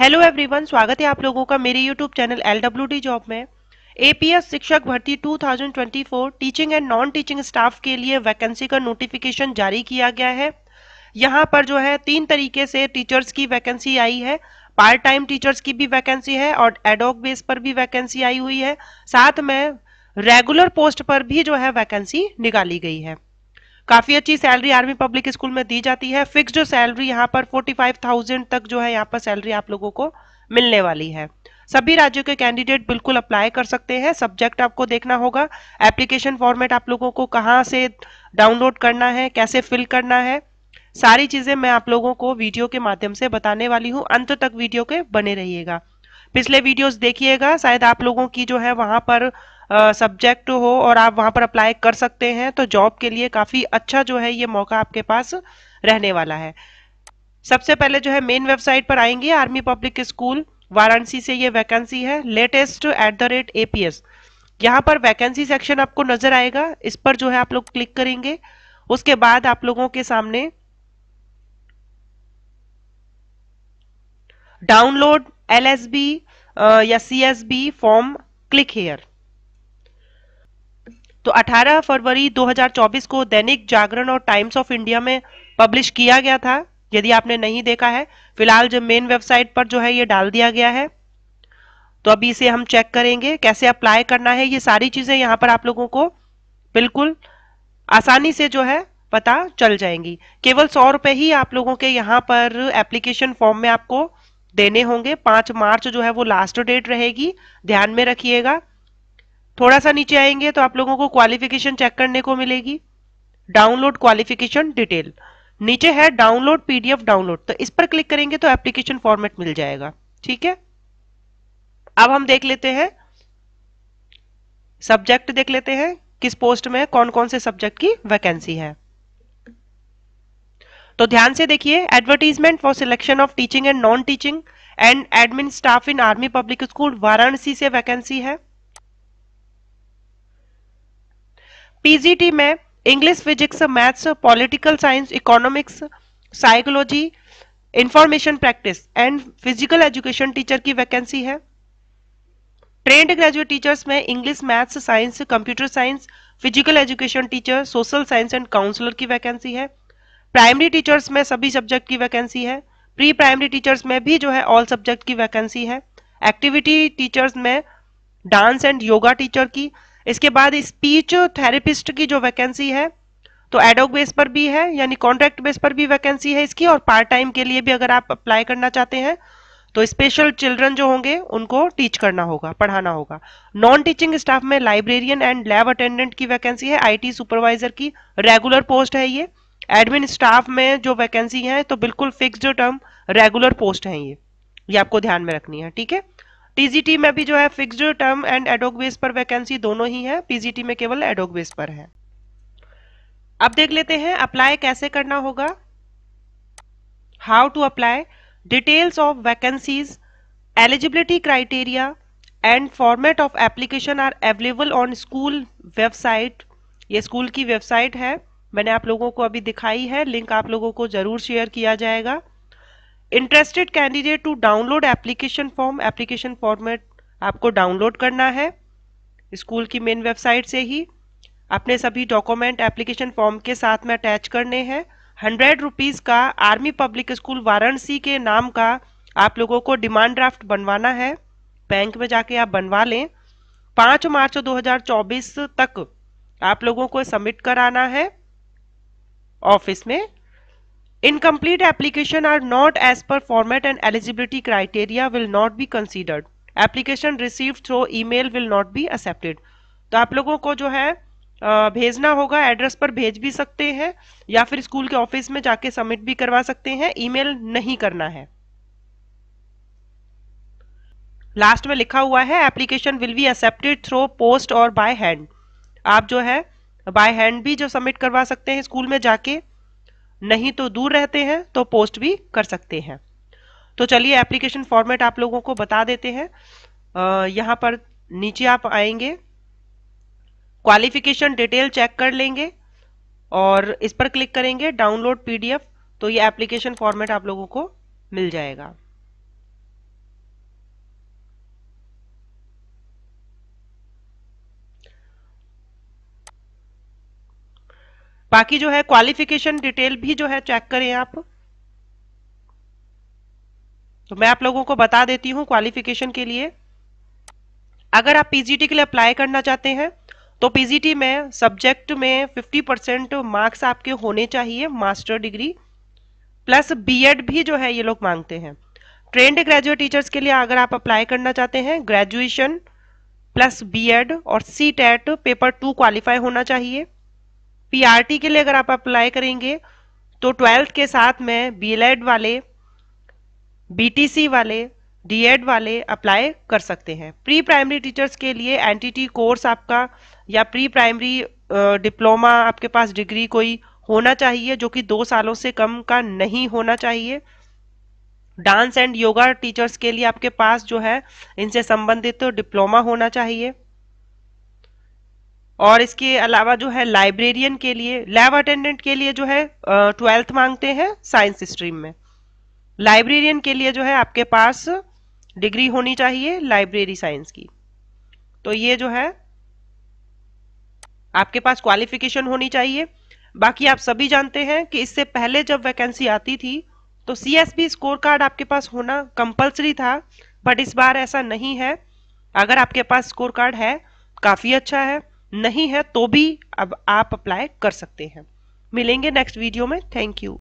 hello everyone स्वागत है आप लोगों का मेरे YouTube channel L W D job में एपीएस शिक्षक भर्ती 2024 teaching and non teaching staff के लिए वैकेंसी का नोटिफिकेशन जारी किया गया है यहाँ पर जो है तीन तरीके से टीचर्स की वैकेंसी आई है पार्ट टाइम टीचर्स की भी वैकेंसी है और एडॉक बेस पर भी वैकेंसी आई हुई है साथ में रेगुलर पोस्ट पर भी जो है वैकेंसी निकाली गई है काफी अच्छी सैलरी आर्मी पब्लिक स्कूल में दी जाती है जो सैलरी यहाँ पर 45,000 तक जो है यहाँ पर सैलरी आप लोगों को मिलने वाली है सभी राज्यों के कैंडिडेट बिल्कुल अप्लाई कर सकते हैं सब्जेक्ट आपको देखना होगा एप्लीकेशन फॉर्मेट आप लोगों को कहाँ से डाउनलोड करना है कैसे फिल करना है सारी चीजें मैं आप लोगों को वीडियो के माध्यम से बताने वाली हूँ अंत तक वीडियो के बने रहिएगा पिछले वीडियोस देखिएगा शायद आप लोगों की जो है वहाँ पर सब्जेक्ट हो और आप वहाँ पर अप्लाई कर सकते हैं तो जॉब के लिए काफ़ी अच्छा जो है ये मौका आपके पास रहने वाला है सबसे पहले जो है मेन वेबसाइट पर आएंगे आर्मी पब्लिक स्कूल वाराणसी से ये वैकेंसी है latest at the rate APS यहाँ पर वैकेंसी सेक्शन आपको नजर आएगा इस पर जो है आप लोग क्लिक करेंगे उसके बाद आप लोगों के सामने डाउनलोड एल एस बी या C S B form click here तो 18 फरवरी 2024 को दैनिक जागरण और टाइम्स ऑफ इंडिया में पब्लिश किया गया था यदि आपने नहीं देखा है फिलहाल जो मेन वेबसाइट पर जो है ये डाल दिया गया है तो अभी इसे हम चेक करेंगे कैसे अप्लाई करना है ये सारी चीज़ें यहाँ पर आप लोगों को बिल्कुल आसानी से जो है पता चल जाएंगी केवल सौ रुपए ही आप लोगों के यहाँ पर एप्लीकेशन फॉर्म में आपको देने होंगे पांच मार्च जो है वो लास्ट डेट रहेगी ध्यान में रखिएगा थोड़ा सा नीचे आएंगे तो आप लोगों को क्वालिफिकेशन चेक करने को मिलेगी डाउनलोड क्वालिफिकेशन डिटेल नीचे है डाउनलोड पीडीएफ डाउनलोड तो इस पर क्लिक करेंगे तो एप्लीकेशन फॉर्मेट मिल जाएगा ठीक है अब हम देख लेते हैं सब्जेक्ट देख लेते हैं किस पोस्ट में कौन कौन से सब्जेक्ट की वैकेंसी है तो ध्यान से देखिए advertisement for selection of teaching and non teaching and admin staff in Army Public School Varanasi से वैकेंसी है पीजीटी में English physics maths political science economics psychology information practice and physical education teacher की vacancy है trained graduate teachers में English maths science computer science physical education teacher social science and counsellor की vacancy है primary teachers में सभी subject की vacancy है pre primary teachers में भी जो है ऑल सब्जेक्ट की वैकेंसी है एक्टिविटी टीचर्स में डांस एंड योगा टीचर की इसके बाद स्पीच थेरेपिस्ट की जो वैकेंसी है तो एडोक बेस पर भी है यानी कॉन्ट्रैक्ट बेस पर भी वैकेंसी है इसकी और पार्ट टाइम के लिए भी अगर आप अप्लाई करना चाहते हैं तो स्पेशल चिल्ड्रन जो होंगे उनको टीच करना होगा पढ़ाना होगा नॉन टीचिंग स्टाफ में लाइब्रेरियन एंड लैब अटेंडेंट की वैकेंसी है आईटी सुपरवाइजर की रेगुलर पोस्ट है ये एडमिन स्टाफ में जो वैकेंसी है तो बिल्कुल फिक्स टर्म रेगुलर पोस्ट है ये ये आपको ध्यान में रखनी है ठीक है टीजीटी में भी जो है जो टर्म एंड एडोक बेस पर वैकेंसी दोनों ही है पीजीटी में केवल एडोक बेस पर है अब देख लेते हैं अप्लाई कैसे करना होगा how to apply details of vacancies eligibility criteria and format of application are available on school website ये स्कूल की वेबसाइट है मैंने आप लोगों को अभी दिखाई है लिंक आप लोगों को जरूर शेयर किया जाएगा interested candidate to download application form application format आपको डाउनलोड करना है स्कूल की मेन वेबसाइट से ही अपने सभी डॉक्यूमेंट एप्लीकेशन फॉर्म के साथ में अटैच करने हैं हंड्रेड रुपीज़ का आर्मी पब्लिक स्कूल वाराणसी के नाम का आप लोगों को डिमांड ड्राफ्ट बनवाना है बैंक में जाके आप बनवा लें पाँच मार्च 2024 तक आप लोगों को सबमिट कराना है ऑफिस में incomplete application are not as per format and eligibility criteria will not be considered application receive through email will not be accepted तो आप लोगों को जो है भेजना होगा एड्रेस पर भेज भी सकते हैं या फिर स्कूल के ऑफिस में जाके सबमिट भी करवा सकते हैं ई मेल नहीं करना है लास्ट में लिखा हुआ है application will be accepted through post और बाय हैंड आप जो है बाय हैंड भी जो सबमिट करवा सकते हैं स्कूल में जाके नहीं तो दूर रहते हैं तो पोस्ट भी कर सकते हैं तो चलिए एप्लीकेशन फॉर्मेट आप लोगों को बता देते हैं यहाँ पर नीचे आप आएंगे क्वालिफिकेशन डिटेल चेक कर लेंगे और इस पर क्लिक करेंगे डाउनलोड पीडीएफ तो ये एप्लीकेशन फॉर्मेट आप लोगों को मिल जाएगा बाकी जो है क्वालिफिकेशन डिटेल भी जो है चेक करें आप तो मैं आप लोगों को बता देती हूँ क्वालिफिकेशन के लिए अगर आप पीजीटी के लिए अप्लाई करना चाहते हैं तो पीजीटी में सब्जेक्ट में 50 परसेंट मार्क्स आपके होने चाहिए मास्टर डिग्री प्लस बीएड भी जो है ये लोग मांगते हैं ट्रेंड ग्रेजुएट टीचर्स के लिए अगर आप अप्लाई करना चाहते हैं ग्रेजुएशन प्लस बीएड और C TET paper two qualify होना चाहिए पीआरटी के लिए अगर आप अप्लाई करेंगे तो ट्वेल्थ के साथ में बीएलएड वाले बीटीसी वाले डीएड वाले अप्लाई कर सकते हैं प्री प्राइमरी टीचर्स के लिए एनटीटी कोर्स आपका या प्री प्राइमरी डिप्लोमा आपके पास डिग्री कोई होना चाहिए जो कि दो सालों से कम का नहीं होना चाहिए डांस एंड योगा टीचर्स के लिए आपके पास जो है इनसे संबंधित तो डिप्लोमा होना चाहिए और इसके अलावा जो है लाइब्रेरियन के लिए लैब अटेंडेंट के लिए जो है ट्वेल्थ मांगते हैं साइंस स्ट्रीम में लाइब्रेरियन के लिए जो है आपके पास डिग्री होनी चाहिए लाइब्रेरी साइंस की तो ये जो है आपके पास क्वालिफिकेशन होनी चाहिए बाकी आप सभी जानते हैं कि इससे पहले जब वैकेंसी आती थी तो सीएसबी स्कोर कार्ड आपके पास होना कंपल्सरी था बट इस बार ऐसा नहीं है अगर आपके पास स्कोर कार्ड है काफ़ी अच्छा है नहीं है तो भी अब आप अप्लाई कर सकते हैं मिलेंगे नेक्स्ट वीडियो में थैंक यू